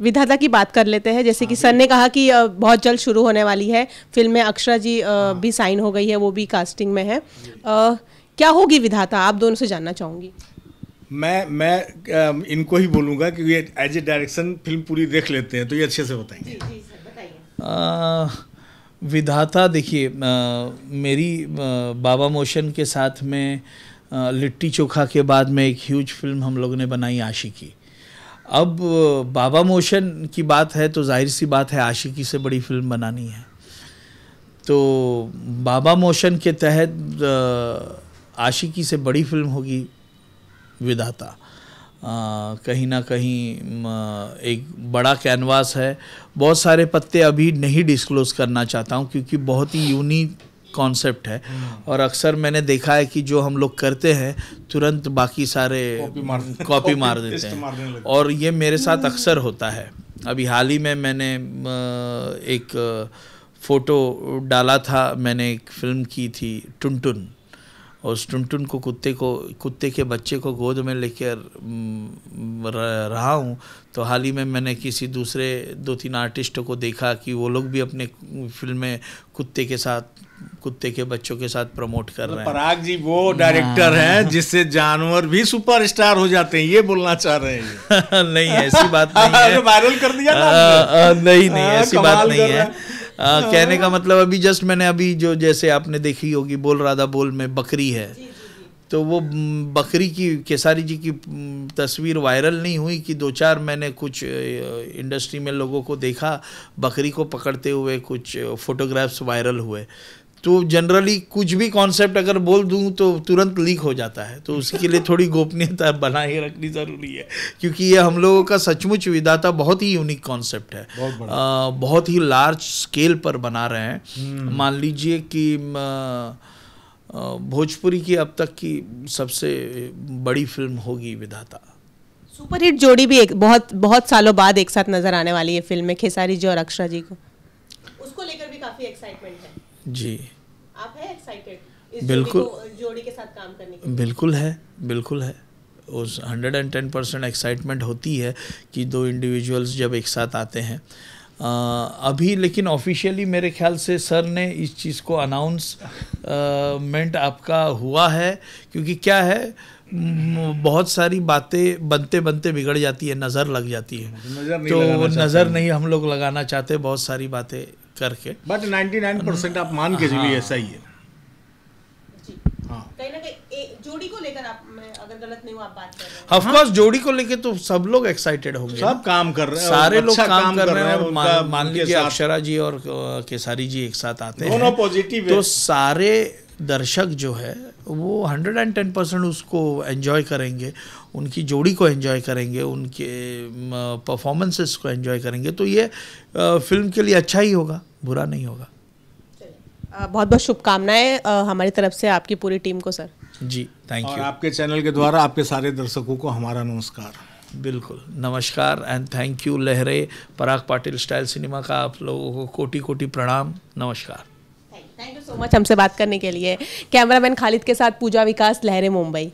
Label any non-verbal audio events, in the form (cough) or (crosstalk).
विधाता की बात कर लेते हैं जैसे कि हाँ, सर ने कहा कि बहुत जल्द शुरू होने वाली है फिल्म में अक्षरा जी हाँ। भी साइन हो गई है वो भी कास्टिंग में है क्या होगी विधाता आप दोनों से जानना चाहूँगी मैं मैं इनको ही बोलूँगा कि ये एज ए डायरेक्शन फिल्म पूरी देख लेते हैं तो ये अच्छे से बताएंगे विधाता देखिए मेरी बाबा मोशन के साथ में लिट्टी चोखा के बाद में एक ह्यूज फिल्म हम लोगों ने बनाई आशिकी अब बाबा मोशन की बात है तो जाहिर सी बात है आशिकी से बड़ी फिल्म बनानी है तो बाबा मोशन के तहत आशिकी से बड़ी फिल्म होगी विधाता कहीं ना कहीं एक बड़ा कैनवास है बहुत सारे पत्ते अभी नहीं डिस्क्लोज़ करना चाहता हूँ क्योंकि बहुत ही यूनिक कॉन्सेप्ट है और अक्सर मैंने देखा है कि जो हम लोग करते हैं तुरंत बाकी सारे कॉपी मार मार देते हैं और ये मेरे साथ अक्सर होता है अभी हाल ही में मैंने एक फ़ोटो डाला था मैंने एक फिल्म की थी टुनटुन और उस टुनटुन को कुत्ते को कुत्ते के बच्चे को गोद में लेकर रहा हूँ तो हाल ही में मैंने किसी दूसरे दो तीन आर्टिस्टों को देखा कि वो लोग भी अपने फिल्में कुत्ते के साथ कुत्ते के बच्चों के साथ प्रमोट कर तो रहे हैं पराग जी वो डायरेक्टर हैं हाँ। जिससे जानवर भी सुपरस्टार हो जाते हैं ये बोलना चाह रहे हैं (laughs) नहीं ऐसी बात नहीं (laughs) है वायरल कर दिया ना आ, आ, नहीं नहीं हाँ, ऐसी बात नहीं है आ, कहने का मतलब अभी जस्ट मैंने अभी जो जैसे आपने देखी होगी बोल राधा बोल में बकरी है तो वो बकरी की केसारी जी की तस्वीर वायरल नहीं हुई कि दो चार मैंने कुछ इंडस्ट्री में लोगों को देखा बकरी को पकड़ते हुए कुछ फोटोग्राफ्स वायरल हुए तो जनरली कुछ भी कॉन्सेप्ट अगर बोल दूं तो तुरंत लीक हो जाता है तो उसके लिए थोड़ी गोपनीयता (laughs) बनाए रखनी ज़रूरी है क्योंकि ये हम लोगों का सचमुच विदाता बहुत ही यूनिक कॉन्सेप्ट है बहुत, आ, बहुत ही लार्ज स्केल पर बना रहे हैं हम्म। मान लीजिए कि भोजपुरी की अब तक की सबसे बड़ी फिल्म होगी विधाता सुपरहिट जोड़ी भी एक बहुत बहुत सालों बाद एक साथ नजर आने वाली है फिल्म में खेसारी जी और अक्षरा जी को उसको लेकर भी काफी एक्साइटमेंट है जी एक्साइटेड बिल्कुल जोड़ी, के साथ काम करने के बिल्कुल है बिल्कुल है उस hundred and ten percent excitement होती है कि दो इंडिविजुअल्स जब एक साथ आते हैं आ, अभी लेकिन ऑफिशियली मेरे ख्याल से सर ने इस चीज़ को अनाउंसमेंट आपका हुआ है क्योंकि क्या है बहुत सारी बातें बनते बनते बिगड़ जाती है नज़र लग जाती है तो नज़र नहीं हम लोग लगाना चाहते बहुत सारी बातें करके बट नाइन परसेंट आप मान के चलिए ऐसा ही है हाँ। कहीं ना जोड़ी को लेकर आप अगर गलत नहीं हूँ आप बात कर रहे हैं ऑफ जोड़ी को लेके तो सब लोग एक्साइटेड होंगे सब काम कर रहे हैं सारे लोग अच्छा काम, काम कर रहे हैं मान लीजिए अक्षरा जी और केसारी जी एक साथ आते हैं पॉजिटिव तो सारे दर्शक जो है वो 110 परसेंट उसको एंजॉय करेंगे उनकी जोड़ी को एंजॉय करेंगे उनके परफॉर्मेंसेस को एंजॉय करेंगे तो ये फिल्म के लिए अच्छा ही होगा बुरा नहीं होगा बहुत बहुत शुभकामनाएं हमारी तरफ से आपकी पूरी टीम को सर जी थैंक यू आपके चैनल के द्वारा आपके सारे दर्शकों को हमारा नमस्कार बिल्कुल नमस्कार एंड थैंक यू लहरे पराग पाटिल स्टाइल सिनेमा का आप लोगों को कोटि कोटि प्रणाम नमस्कार थैंक यू सो मच हमसे बात करने के लिए कैमरामैन खालिद के साथ पूजा विकास लहरे मुंबई